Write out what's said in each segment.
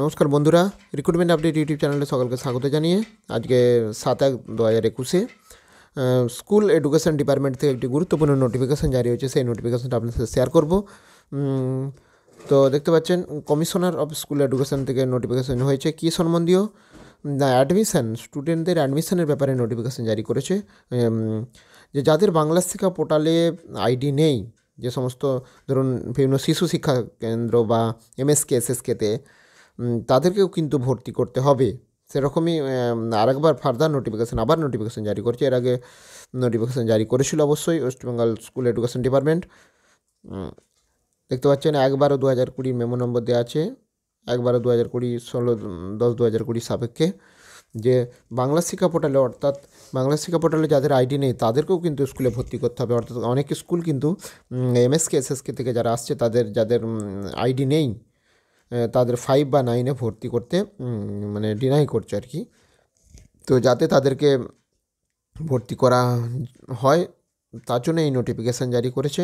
নমস্কার বন্ধুরা recruitment update YouTube চ্যানেলে সকলকে স্বাগত জানিয়ে আজকে সাত এক দু হাজার একুশে স্কুল এডুকেশন ডিপার্টমেন্ট থেকে একটি গুরুত্বপূর্ণ নোটিফিকেশান জারি হয়েছে সেই নোটিফিকেশানটা আপনার সাথে শেয়ার করব তো দেখতে পাচ্ছেন কমিশনার অফ স্কুল এডুকেশন থেকে নোটিফিকেশান হয়েছে কী সম্বন্ধীয় অ্যাডমিশান স্টুডেন্টদের অ্যাডমিশানের ব্যাপারে নোটিফিকেশান জারি করেছে যে যাদের বাংলা শিক্ষা পোর্টালে আইডি নেই যে সমস্ত ধরুন বিভিন্ন শিশু শিক্ষা কেন্দ্র বা এমএসকে এসএসকেতে তাদেরকেও কিন্তু ভর্তি করতে হবে সেরকমই আরেকবার ফার্দার নোটিফিকেশান আবার নোটিফিকেশান জারি করছে এর আগে নোটিফিকেশান জারি করেছিল অবশ্যই ওয়েস্টবেঙ্গল স্কুল এডুকেশন ডিপার্টমেন্ট দেখতে পাচ্ছেন একবারও দু হাজার কুড়ির মেমো নম্বর দেওয়া আছে একবারও দু হাজার কুড়ি ষোলো দশ দু হাজার কুড়ি সাপেক্ষে যে বাংলা শিক্ষা পোর্টালে অর্থাৎ বাংলা শিক্ষা পোর্টালে যাদের আইডি নেই তাদেরকেও কিন্তু স্কুলে ভর্তি করতে হবে অর্থাৎ অনেক স্কুল কিন্তু এমএসকে এসএসকে থেকে যারা আসছে তাদের যাদের আইডি নেই তাদের ফাইভ বা নাইনে ভর্তি করতে মানে ডিনাই করছে আর কি তো যাতে তাদেরকে ভর্তি করা হয় তার জন্য এই নোটিফিকেশান জারি করেছে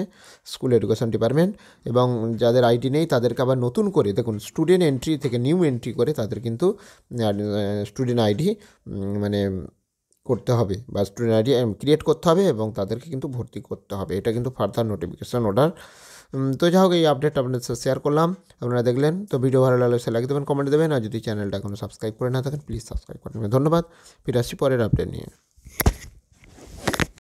স্কুল এডুকেশন ডিপার্টমেন্ট এবং যাদের আইডি নেই তাদেরকে আবার নতুন করে দেখুন স্টুডেন্ট এন্ট্রি থেকে নিউ এন্ট্রি করে তাদের কিন্তু স্টুডেন্ট আইডি মানে করতে হবে বা স্টুডেন্ট আইডি ক্রিয়েট করতে হবে এবং তাদেরকে কিন্তু ভর্তি করতে হবে এটা কিন্তু ফার্দার নোটিফিকেশান অর্ডার তো যা হোক এই আপডেট আপনাদের সাথে শেয়ার করলাম আপনারা দেখলেন তো ভিডিও ভালো লাগলে সে লাইক দেবেন কমেন্ট দেবেন আর যদি চ্যানেলটা এখনও সাবস্ক্রাইব করে না থাকেন প্লিজ সাবস্ক্রাইব করে নেবেন ধন্যবাদ ফিরে আসছি পরের আপডেট নিয়ে